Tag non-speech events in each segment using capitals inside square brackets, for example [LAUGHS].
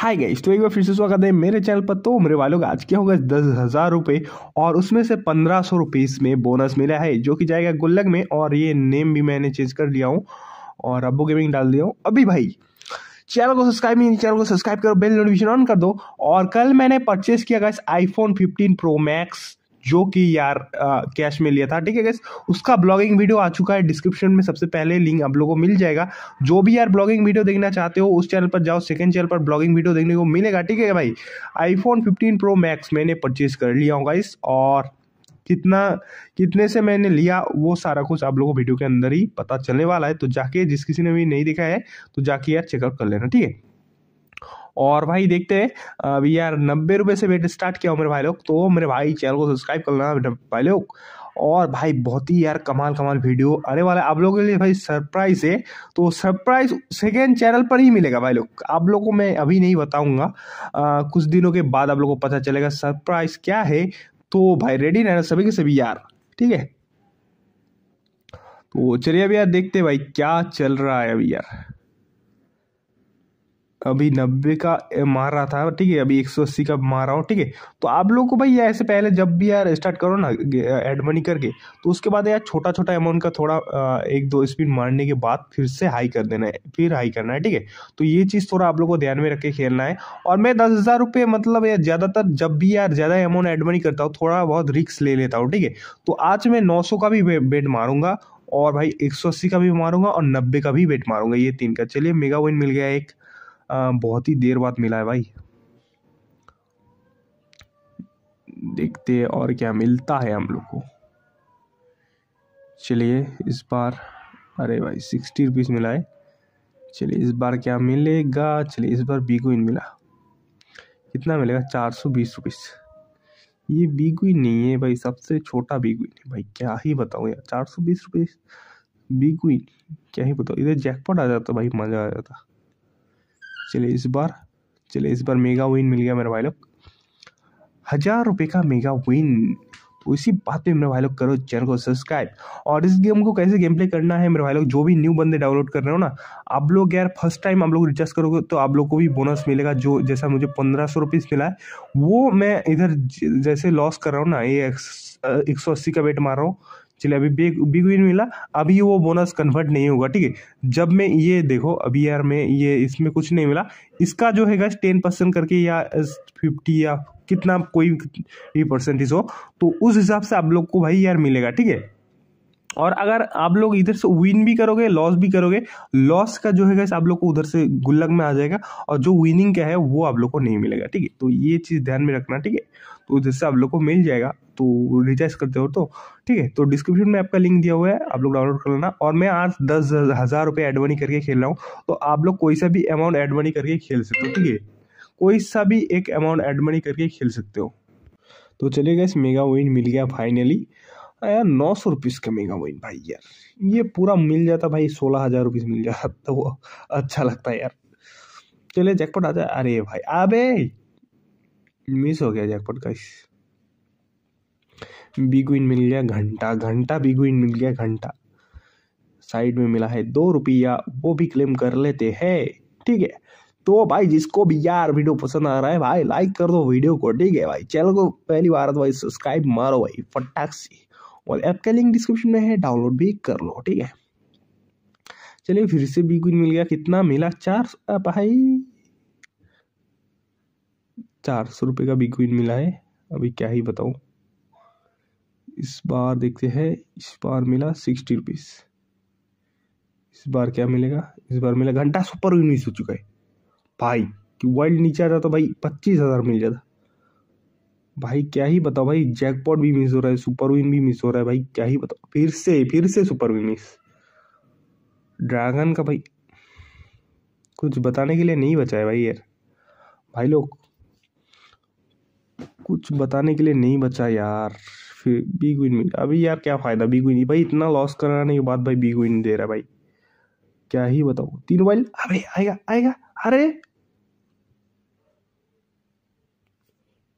hi guys तो एक बार फिर से स्वागत है मेरे चैनल पर तो मेरे वालों का आज क्या होगा दस हज़ार रुपये और उसमें से पंद्रह सौ रुपये इसमें बोनस मिला है जो कि जाएगा गुल्लक में और ये नेम भी मैंने चेंज कर लिया हूँ और अबू गेमिंग डाल दिया हूँ अभी भाई चैनल को सब्सक्राइब नहीं चैनल को सब्सक्राइब करो बेल नोटिफिकेशन ऑन कर दो और कल मैंने परचेस किया guys iPhone fifteen Pro Max जो कि यार कैश में लिया था ठीक है गैस उसका ब्लॉगिंग वीडियो आ चुका है डिस्क्रिप्शन में सबसे पहले लिंक आप लोगों को मिल जाएगा जो भी यार ब्लॉगिंग वीडियो देखना चाहते हो उस चैनल पर जाओ सेकंड चैनल पर ब्लॉगिंग वीडियो देखने को मिलेगा ठीक है भाई आईफोन फिफ्टीन प्रो मैक्स मैंने परचेज कर लिया हूँ गाइस और कितना कितने से मैंने लिया वो सारा कुछ आप लोगों को वीडियो के अंदर ही पता चलने वाला है तो जाके जिस किसी ने भी नहीं देखा है तो जाके यार चेकअप कर लेना ठीक है और भाई देखते हैं अभी यार नब्बे रुपये से वेट स्टार्ट किया हो मेरे भाई लोग तो मेरे भाई चैनल को सब्सक्राइब कर लेना भाई लोग और भाई बहुत ही यार कमाल कमाल वीडियो आने वाला आप लोगों के लिए भाई सरप्राइज़ है तो सरप्राइज़ सेकेंड चैनल पर ही मिलेगा भाई लोग आप लोगों को मैं अभी नहीं बताऊंगा कुछ दिनों के बाद आप लोगों को पता चलेगा सरप्राइज़ क्या है तो भाई रेडी रहना सभी के सभी यार ठीक है तो चलिए अभी यार देखते भाई क्या चल रहा है अभी यार अभी नब्बे का मार रहा था ठीक है अभी एक सौ अस्सी का मार रहा हूँ ठीक है तो आप लोग को भाई यार ऐसे पहले जब भी यार स्टार्ट करो ना एड मनी करके तो उसके बाद यार छोटा छोटा अमाउंट का थोड़ा एक दो स्पीड मारने के बाद फिर से हाई कर देना है फिर हाई करना है ठीक है तो ये चीज़ थोड़ा आप लोग को ध्यान में रख के खेलना है और मैं दस हज़ार रुपये मतलब यार ज़्यादातर जब भी यार ज़्यादा अमाउंट एड मनी करता हूँ थोड़ा बहुत रिक्स ले लेता हूँ ठीक है तो आज मैं नौ सौ का भी बेट मारूंगा और भाई 180 का भी मारूंगा और 90 का भी बेट मारूंगा ये तीन का चलिए मेगा विन मिल गया एक बहुत ही देर बाद मिला है भाई देखते और क्या मिलता है हम लोग को चलिए इस बार अरे भाई सिक्सटी रुपीज़ मिला है चलिए इस बार क्या मिलेगा चलिए इस बार बीगोइन मिला कितना मिलेगा चार सौ बीस रुपीज़ ये बीगोइन नहीं है भाई सबसे छोटा बीगोइन है भाई क्या ही बताऊँ यार चार सौ बीस रुपीज़ बीगोइन क्या ही बताओ इधर जैकपॉट आ जाता भाई मज़ा आ जाता चलिए इस बार चलिए इस बार मेगा विन मिल गया मेरे भाई लोग हज़ार रुपये का मेगा विन तो इसी बात पे मेरे भाई लोग करो चैनल को सब्सक्राइब और इस गेम को कैसे गेम प्ले करना है मेरे भाई लोग जो भी न्यू बंदे डाउनलोड कर रहे हो ना आप लोग यार फर्स्ट टाइम आप लोग रिचार्ज करोगे तो आप लोग को भी बोनस मिलेगा जो जैसा मुझे पंद्रह सौ रुपीज़ मिला है वो मैं इधर जैसे लॉस कर रहा हूँ ना ये एक सौ अस्सी का वेट मार रहा हूँ चलिए अभी बिग बिग विन मिला अभी वो बोनस कन्वर्ट नहीं होगा ठीक है जब मैं ये देखो अभी यार मैं ये इसमें कुछ नहीं मिला इसका जो है टेन परसेंट करके या फिफ्टी या कितना कोई भी परसेंटेज हो तो उस हिसाब से आप लोग को भाई यार मिलेगा ठीक है और अगर आप लोग इधर से विन भी करोगे लॉस भी करोगे लॉस का जो है आप लोग को उधर से गुल्लक में आ जाएगा और जो विनिंग का है वो आप लोग को नहीं मिलेगा ठीक है तो ये चीज़ ध्यान में रखना ठीक है तो उधर से आप लोग को मिल जाएगा तो रिचार्ज करते हो तो ठीक है तो डिस्क्रिप्शन में आपका लिंक दिया हुआ है आप लोग डाउनलोड कर लेना और मैं आज दस हज़ार रुपये एडवनी करके खेल रहा हूँ तो आप लोग कोई सा भी अमाउंट एडवनी करके खेल सकते हो ठीक है कोई सा भी एक अमाउंट एड करके खेल सकते हो तो चलिए गए मेगा विन मिल गया फाइनली यार नौ सौ रुपीज़ का मेगा विन भाई यार ये पूरा मिल जाता भाई सोलह हज़ार रुपीज़ मिल जाता [LAUGHS] तो वो अच्छा लगता है यार चलिए जैकपॉट आ जाए अरे भाई अबे मिस हो गया जैकपॉट का बी मिल गया घंटा घंटा बी मिल गया घंटा साइड में मिला है दो रुपया वो भी क्लेम कर लेते हैं ठीक है तो भाई जिसको भी यार वीडियो पसंद आ रहा है भाई लाइक कर दो वीडियो को ठीक है भाई चैनल को पहली बार तो भाई सब्सक्राइब मारो भाई फटाक से और ऐप का लिंक डिस्क्रिप्शन में है डाउनलोड भी कर लो ठीक है चलिए फिर से भी कुछ मिल गया कितना मिला चार भाई चार सौ रुपये का बी क्वीन मिला है अभी क्या ही बताऊँ इस बार देखते हैं इस बार मिला सिक्सटी रुपीस इस बार क्या मिलेगा इस बार मिला घंटा सुपर उन्नीस हो चुका है भाई कि वर्ल्ड नीचे आ जाता तो भाई पच्चीस हज़ार मिल जाता भाई क्या ही बताओ भाई जैकपॉट भी मिस हो रहा है सुपर विन भी मिस हो रहा है भाई क्या ही बताओ फिर से फिर से सुपर विन मिस ड्रैगन का भाई कुछ बताने के लिए नहीं बचा है भाई यार भाई लोग कुछ बताने के लिए नहीं बचा यार फिर बिग विन अभी यार क्या फ़ायदा बिग विन भाई इतना लॉस कराने के बाद भाई बिग विन दे रहा भाई क्या ही बताओ तीन मोबाइल अरे आएगा आएगा अरे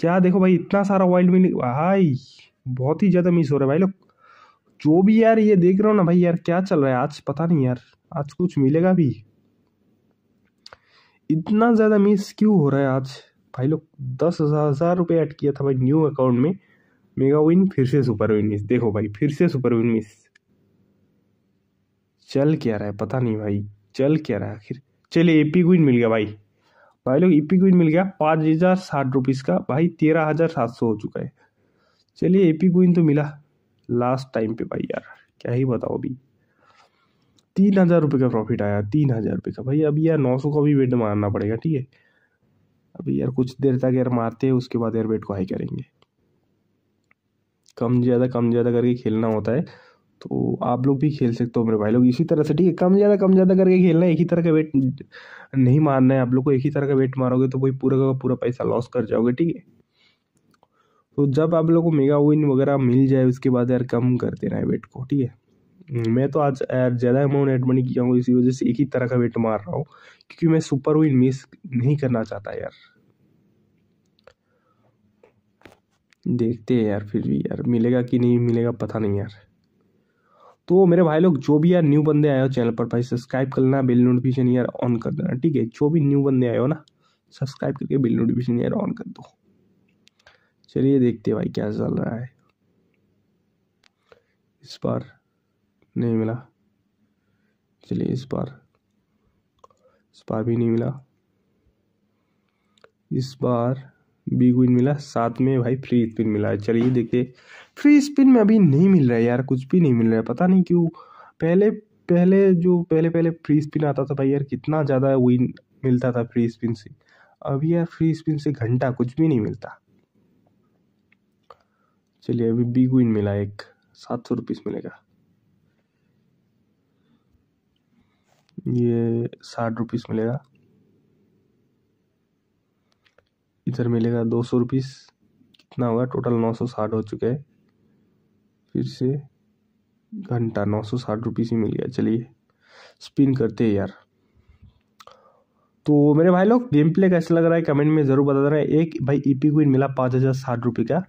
क्या देखो भाई इतना सारा वाइल्ड मिल भाई बहुत ही ज़्यादा मिस हो रहा है भाई लोग जो भी यार ये देख रहे हो ना भाई यार क्या चल रहा है आज पता नहीं यार आज कुछ मिलेगा भी इतना ज़्यादा मिस क्यों हो रहा है आज भाई लोग दस हज़ार हज़ार रुपये ऐड किया था भाई न्यू अकाउंट में मेगा विन फिर से सुपर विन मिस देखो भाई फिर से सुपर विन मिस चल क्या रहा है पता नहीं भाई चल क्या रहा है आखिर चलिए एपी क्विन मिल गया भाई भाई लोग एपी क्विन मिल गया पाँच हज़ार साठ रुपीज़ का भाई तेरह हज़ार सात सौ हो चुका है चलिए एपी क्विन तो मिला लास्ट टाइम पे भाई यार क्या ही बताओ अभी तीन हज़ार रुपये का प्रॉफिट आया तीन हज़ार रुपये का भाई अभी यार नौ सौ का भी वेट मारना पड़ेगा ठीक है अभी यार कुछ देर तक यार मारते हैं उसके बाद यार वेट को हाई करेंगे कम ज़्यादा कम ज़्यादा करके खेलना होता है तो आप लोग भी खेल सकते हो मेरे भाई लोग इसी तरह से ठीक है कम ज़्यादा कम ज़्यादा करके खेलना है एक ही तरह का वेट नहीं मारना है आप लोग को एक ही तरह का वेट मारोगे तो वही पूरा का पूरा पैसा लॉस कर जाओगे ठीक है तो जब आप लोग को मेगा विन वगैरह मिल जाए उसके बाद यार कम कर देना है वेट को ठीक है मैं तो आज ज़्यादा अमाउंट एड मनी किया हूँ इसी वजह से एक ही तरह का वेट मार रहा हूँ क्योंकि मैं सुपर विन मिस नहीं करना चाहता यार देखते हैं यार फिर भी यार मिलेगा कि नहीं मिलेगा पता नहीं यार तो मेरे भाई लोग जो भी यार न्यू बंदे आए हो चैनल पर भाई सब्सक्राइब कर लेना बिल नोटिफिकेशन यार ऑन कर देना ठीक है जो भी न्यू बंदे आए हो ना सब्सक्राइब करके बिल नोटिफिकेशन यार ऑन कर दो चलिए देखते हैं भाई क्या चल रहा है इस बार नहीं मिला चलिए इस बार इस बार भी नहीं मिला इस बार बी क्वीन मिला साथ में भाई फ्री स्पिन मिला है चलिए देखिए फ्री स्पिन में अभी नहीं मिल रहा है यार कुछ भी नहीं मिल रहा है पता नहीं क्यों पहले पहले जो पहले पहले फ्री स्पिन आता था भाई यार कितना ज़्यादा विन मिलता था फ्री स्पिन से अभी यार फ्री स्पिन से घंटा कुछ भी नहीं मिलता चलिए अभी बी क्वीन मिला एक सात सौ रुपीज़ मिलेगा ये साठ रुपीस मिलेगा इधर मिलेगा दो सौ रुपीस कितना होगा टोटल नौ सौ साठ हो चुके हैं फिर से घंटा नौ सौ साठ रुपीस ही मिल गया चलिए स्पिन करते हैं यार तो मेरे भाई लोग गेम प्ले कैसा लग रहा है कमेंट में ज़रूर बता देना एक भाई ई पी क्विन मिला पाँच हज़ार साठ रुपये का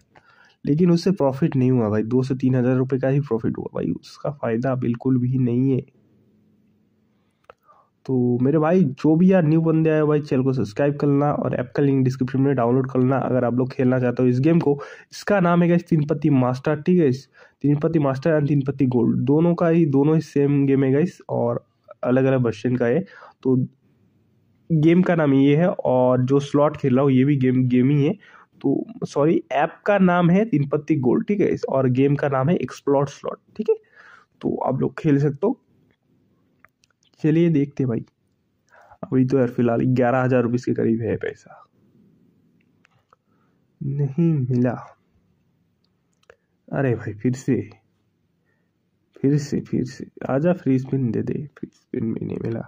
लेकिन उससे प्रॉफिट नहीं हुआ भाई दो से तीन हज़ार रुपये का ही प्रॉफिट हुआ भाई उसका फ़ायदा बिल्कुल भी नहीं है तो मेरे भाई जो भी यार न्यू बंदे आए भाई चैनल को सब्सक्राइब लेना और ऐप का लिंक डिस्क्रिप्शन में डाउनलोड करना अगर आप लोग खेलना चाहते हो इस गेम को इसका नाम है गाइस तीन मास्टर ठीक है तीन मास्टर एंड तीन गोल्ड दोनों का ही दोनों ही सेम गेम है गाइस और अलग अलग वर्जन का है तो गेम का नाम ये है और जो स्लॉट खेल रहा हूँ ये भी गेम गेम ही है तो सॉरी ऐप का नाम है तीन गोल्ड ठीक है और गेम का नाम है एक्सप्लोर स्लॉट ठीक है तो आप लोग खेल सकते हो चलिए देखते भाई अभी तो यार फिलहाल ग्यारह हज़ार रुपीज़ के करीब है पैसा नहीं मिला अरे भाई फिर से फिर से फिर से आजा फ्री स्पिन दे दे फ्री स्पिन भी नहीं मिला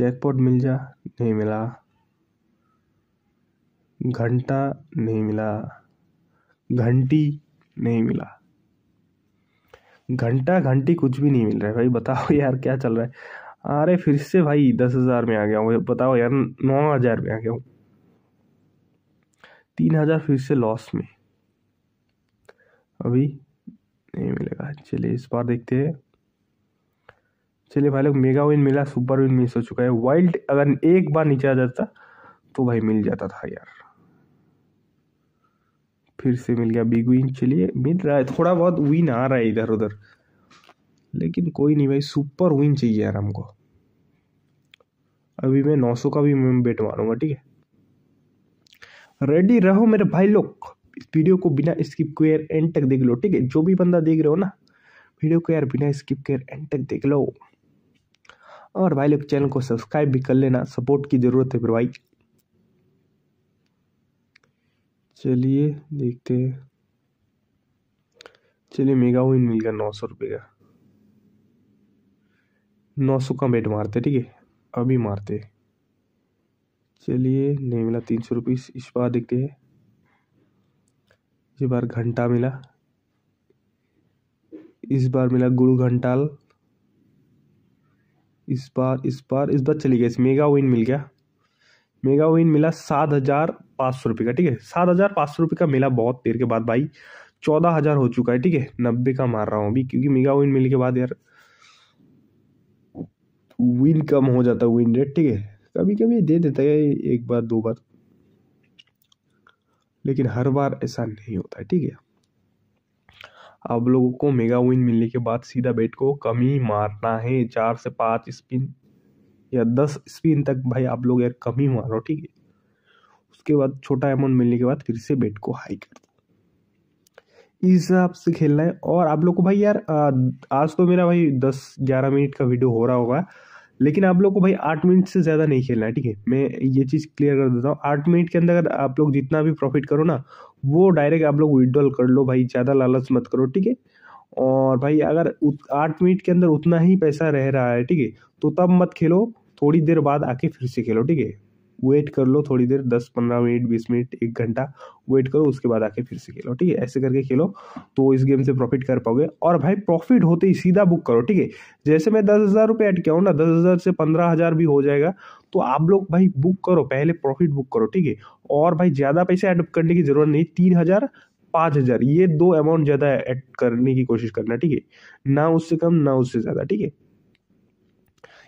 जैकपॉट मिल जा नहीं मिला घंटा नहीं मिला घंटी नहीं मिला घंटा घंटी कुछ भी नहीं मिल रहा है भाई बताओ [LAUGHS] यार क्या चल रहा है अरे फिर से भाई दस हज़ार में आ गया हूँ बताओ यार नौ हज़ार में आ गया हूँ तीन हज़ार फिर से लॉस में अभी नहीं मिलेगा चलिए इस बार देखते हैं चलिए भाई लोग मेगा विन मिला सुपर विन मिस हो चुका है वाइल्ड अगर एक बार नीचे आ जाता तो भाई मिल जाता था यार फिर से मिल गया बिग विन चलिए मिल रहा है थोड़ा बहुत विन आ रहा है इधर उधर लेकिन कोई नहीं भाई सुपर विन चाहिए यार हमको अभी मैं 900 का भी मैं बेट मारूंगा ठीक है रेडी रहो मेरे भाई लोग इस वीडियो को बिना स्किप किए एंड तक देख लो ठीक है जो भी बंदा देख रहे हो ना वीडियो को यार बिना स्किप किए एंड तक देख लो और भाई लोग चैनल को सब्सक्राइब भी कर लेना सपोर्ट की ज़रूरत है फिर भाई चलिए देखते हैं चलिए मेगा विन मिल गया नौ सौ रुपये का नौ सौ का बेट मारते ठीक है अभी मारते चलिए नहीं मिला तीन सौ रुपये इस बार देखते हैं इस बार घंटा मिला इस बार मिला गुरु घंटाल इस बार इस बार इस बार चली गई मेगा विन मिल गया मेगा विन मिला सात हज़ार पाँच सौ रुपये का ठीक है सात हज़ार पाँच सौ रुपये का मिला बहुत देर के बाद भाई चौदह हज़ार हो चुका है ठीक है नब्बे का मार रहा हूँ अभी क्योंकि मेगा विन मिलने के बाद यार विन कम हो जाता है विन रेट ठीक है कभी कभी दे देता है एक बार दो बार लेकिन हर बार ऐसा नहीं होता है ठीक है आप लोगों को मेगा विन मिलने के बाद सीधा बेट को कमी मारना है चार से पाँच स्पिन या दस स्पिन तक भाई आप लोग यार कम ही मारो ठीक है उसके बाद छोटा अमाउंट मिलने के बाद फिर से बेट को हाई कर दो इस हिसाब से खेलना है और आप लोग को भाई यार आज तो मेरा भाई दस ग्यारह मिनट का वीडियो हो रहा होगा लेकिन आप लोग को भाई आठ मिनट से ज़्यादा नहीं खेलना है ठीक है मैं ये चीज़ क्लियर कर देता हूँ आठ मिनट के अंदर आप लोग जितना भी प्रॉफिट करो ना वो डायरेक्ट आप लोग विड्रॉल कर लो भाई ज़्यादा लालच मत करो ठीक है और भाई अगर आठ मिनट के अंदर उतना ही पैसा रह रहा है ठीक है तो तब मत खेलो थोड़ी देर बाद आके फिर से खेलो ठीक है वेट कर लो थोड़ी देर दस पंद्रह मिनट बीस मिनट एक घंटा वेट करो उसके बाद आके फिर से खेलो ठीक है ऐसे करके खेलो तो इस गेम से प्रॉफिट कर पाओगे और भाई प्रॉफिट होते ही सीधा बुक करो ठीक है जैसे मैं दस हज़ार रुपये ऐड किया हूँ ना दस हज़ार से पंद्रह हज़ार भी हो जाएगा तो आप लोग भाई बुक करो पहले प्रॉफिट बुक करो ठीक है और भाई ज़्यादा पैसे ऐड करने की ज़रूरत नहीं तीन हज़ार पाँच हज़ार ये दो अमाउंट ज़्यादा ऐड करने की कोशिश करना ठीक है ना उससे कम ना उससे ज़्यादा ठीक है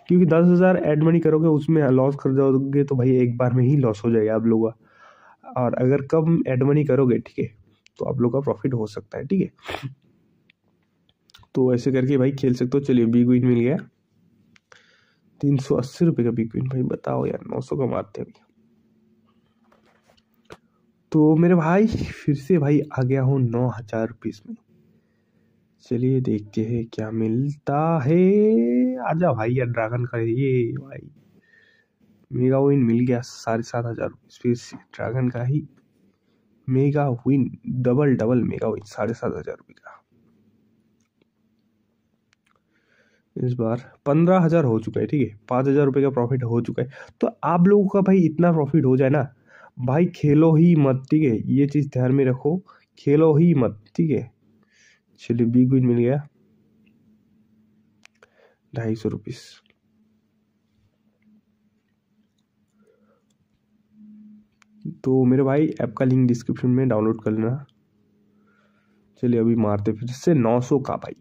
क्योंकि दस हज़ार एड मनी करोगे उसमें लॉस कर जाओगे तो भाई एक बार में ही लॉस हो जाएगा आप लोग का और अगर कम एड मनी करोगे ठीक है तो आप लोग का प्रॉफिट हो सकता है ठीक है तो ऐसे करके भाई खेल सकते हो चलिए बिग विन मिल गया तीन सौ अस्सी रुपये का बिग विन भाई बताओ यार नौ सौ का मारते हैं तो मेरे भाई फिर से भाई आ गया हूँ नौ हज़ार रुपीज़ में चलिए देखते हैं क्या मिलता है आजा भाई या ड्रैगन का ये भाई मेगा विन मिल गया साढ़े सात हज़ार स्पेस ड्रैगन का ही mega win double double mega win साढ़े सात हज़ार रुपये का इस बार पंद्रह हज़ार हो चुका है ठीक है पाँच हज़ार रुपये का प्रॉफिट हो चुका है तो आप लोगों का भाई इतना प्रॉफिट हो जाए ना भाई खेलो ही मत ठीक है ये चीज़ ध्यान में रखो खेलो ही मत ठीक है चलिए बिग विन मिल गया ढाई सौ रुपीस तो मेरे भाई ऐप का लिंक डिस्क्रिप्शन में डाउनलोड कर लेना चलिए अभी मारते फिर से नौ सौ का भाई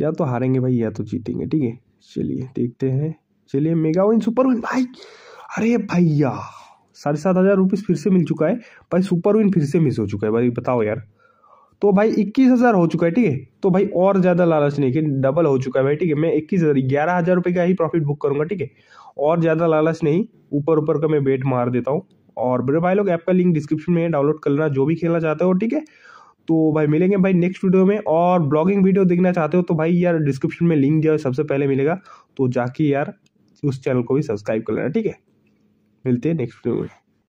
या तो हारेंगे भाई या तो जीतेंगे ठीक है चलिए देखते हैं चलिए मेगा विन सुपर विन भाई अरे भैया साढ़े सात हज़ार रुपीज़ फिर से मिल चुका है भाई सुपर विन फिर से मिस हो चुका है भाई बताओ यार तो भाई इक्कीस हज़ार हो चुका है ठीक है तो भाई और ज़्यादा लालच नहीं कि डबल हो चुका है भाई ठीक है मैं इक्कीस हज़ार ग्यारह हज़ार रुपये का ही प्रॉफिट बुक करूँगा ठीक है और ज़्यादा लालच नहीं ऊपर ऊपर का मैं बेट मार देता हूँ और मेरे भाई लोग ऐप का लिंक डिस्क्रिप्शन में डाउनलोड कर लेना जो भी खेलना चाहते हो ठीक है तो भाई मिलेंगे भाई नेक्स्ट वीडियो में और ब्लॉगिंग वीडियो देखना चाहते हो तो भाई यार डिस्क्रिप्शन में लिंक दिया सबसे पहले मिलेगा तो जाके यार उस चैनल को भी सब्सक्राइब कर लेना ठीक है मिलते हैं नेक्स्ट वीडियो में